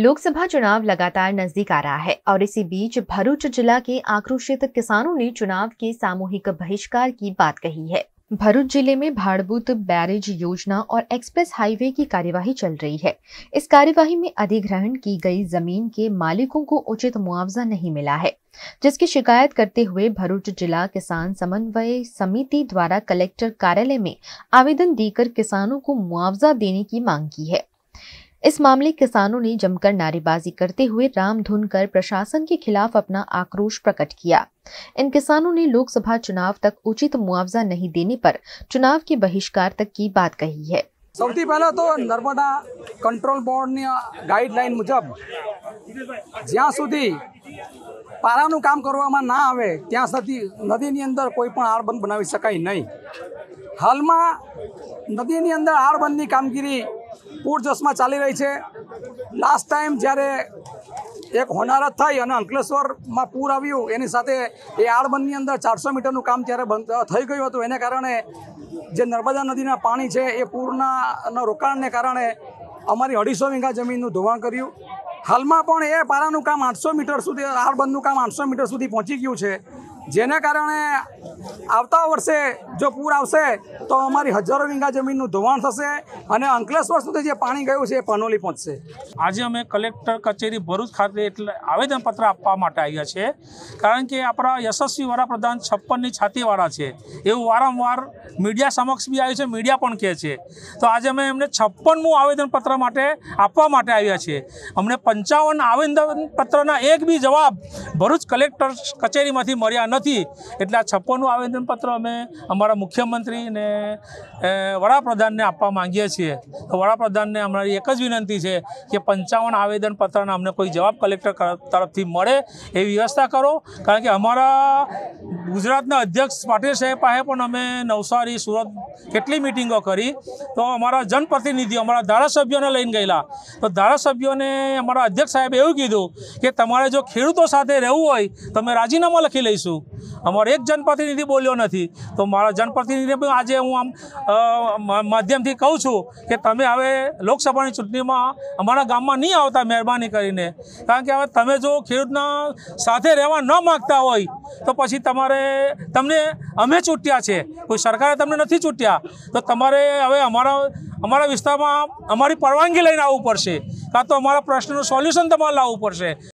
लोकसभा चुनाव लगातार नजदीक आ रहा है और इसी बीच भरूच जिला के आक्रोशित किसानों ने चुनाव के सामूहिक बहिष्कार की बात कही है भरूच जिले में भाड़भूत बैरेज योजना और एक्सप्रेस हाईवे की कार्यवाही चल रही है इस कार्यवाही में अधिग्रहण की गई जमीन के मालिकों को उचित मुआवजा नहीं मिला है जिसकी शिकायत करते हुए भरूच जिला किसान समन्वय समिति द्वारा कलेक्टर कार्यालय में आवेदन देकर किसानों को मुआवजा देने की मांग की है इस मामले किसानों ने जमकर नारेबाजी करते हुए राम धुन कर प्रशासन के खिलाफ अपना आक्रोश प्रकट किया इन किसानों ने लोकसभा चुनाव तक उचित मुआवजा नहीं देने पर चुनाव के बहिष्कार तक की बात कही है सबसे पहला तो नर्मदा कंट्रोल बोर्ड ने गाइडलाइन मुजब ज्या सुधी पारा नु काम करवामा नदी अंदर कोई पण आड़बन बनावी सकाई नहीं हाल में नदी अंदर आड़बन नी कामगिरी પૂરજોશમાં ચાલી રહી છે લાસ્ટ ટાઈમ જ્યારે એક હોનારત થઈ અને અંકલેશ્વરમાં પૂર આવ્યું એની સાથે એ આળબનની અંદર ચારસો મીટરનું કામ ત્યારે બંધ થઈ ગયું હતું એને કારણે જે નર્મદા નદીના પાણી છે એ પૂરના રોકાણને કારણે અમારી અઢીસો વીઘા જમીનનું ધોવાણ કર્યું હાલમાં પણ એ પારાનું કામ આઠસો મીટર સુધી આળબંધનું કામ આઠસો મીટર સુધી પહોંચી ગયું છે જેના કારણે આવતા વર્ષે જો પૂર આવશે તો અમારી હજારો વીંગા જમીનનું ધોવાણ થશે અને અંકલેશ્વર સુધી જે પાણી ગયું છે એ પનોલી પહોંચશે આજે અમે કલેક્ટર કચેરી ભરૂચ ખાતે એટલે આવેદનપત્ર આપવા માટે આવ્યા છે કારણ કે આપણા યશસ્વી વડાપ્રધાન છપ્પનની છાતીવાળા છે એવું વારંવાર મીડિયા સમક્ષ બી આવ્યું છે મીડિયા પણ કહે છે તો આજે અમે એમને છપ્પનમું આવેદનપત્ર માટે આપવા માટે આવ્યા છે અમને પંચાવન આવેદનપત્રના એક બી જવાબ ભરૂચ કલેક્ટર કચેરીમાંથી મળ્યા નથી નથી એટલે આ છપ્પનનું આવેદનપત્ર અમે અમારા મુખ્યમંત્રીને વડાપ્રધાનને આપવા માંગીએ છીએ તો વડાપ્રધાનને અમારી એક જ વિનંતી છે કે પંચાવન આવેદનપત્રના અમને કોઈ જવાબ કલેક્ટર તરફથી મળે એવી વ્યવસ્થા કરો કારણ કે અમારા ગુજરાતના અધ્યક્ષ પાટીલ સાહેબ પાસે પણ અમે નવસારી સુરત કેટલી મિટિંગો કરી તો અમારા જનપ્રતિનિધિ અમારા ધારાસભ્યોને લઈને ગયેલા તો ધારાસભ્યોને અમારા અધ્યક્ષ સાહેબ એવું કીધું કે તમારે જો ખેડૂતો સાથે રહેવું હોય તો અમે રાજીનામા લખી લઈશું અમારો એક જનપ્રતિનિધિ બોલ્યો નથી તો મારા જનપ્રતિનિધિ પણ આજે હું આમ માધ્યમથી કહું છું કે તમે હવે લોકસભાની ચૂંટણીમાં અમારા ગામમાં નહીં આવતા મહેરબાની કરીને કારણ કે હવે તમે જો ખેડૂતના સાથે રહેવા ન માગતા હોય તો પછી તમારે તમને અમે ચૂંટ્યા છે કોઈ સરકારે તમને નથી ચૂંટ્યા તો તમારે હવે અમારા અમારા વિસ્તારમાં અમારી પરવાનગી લઈને આવવું પડશે કાં તો અમારા પ્રશ્નનું સોલ્યુશન તમારે લાવવું પડશે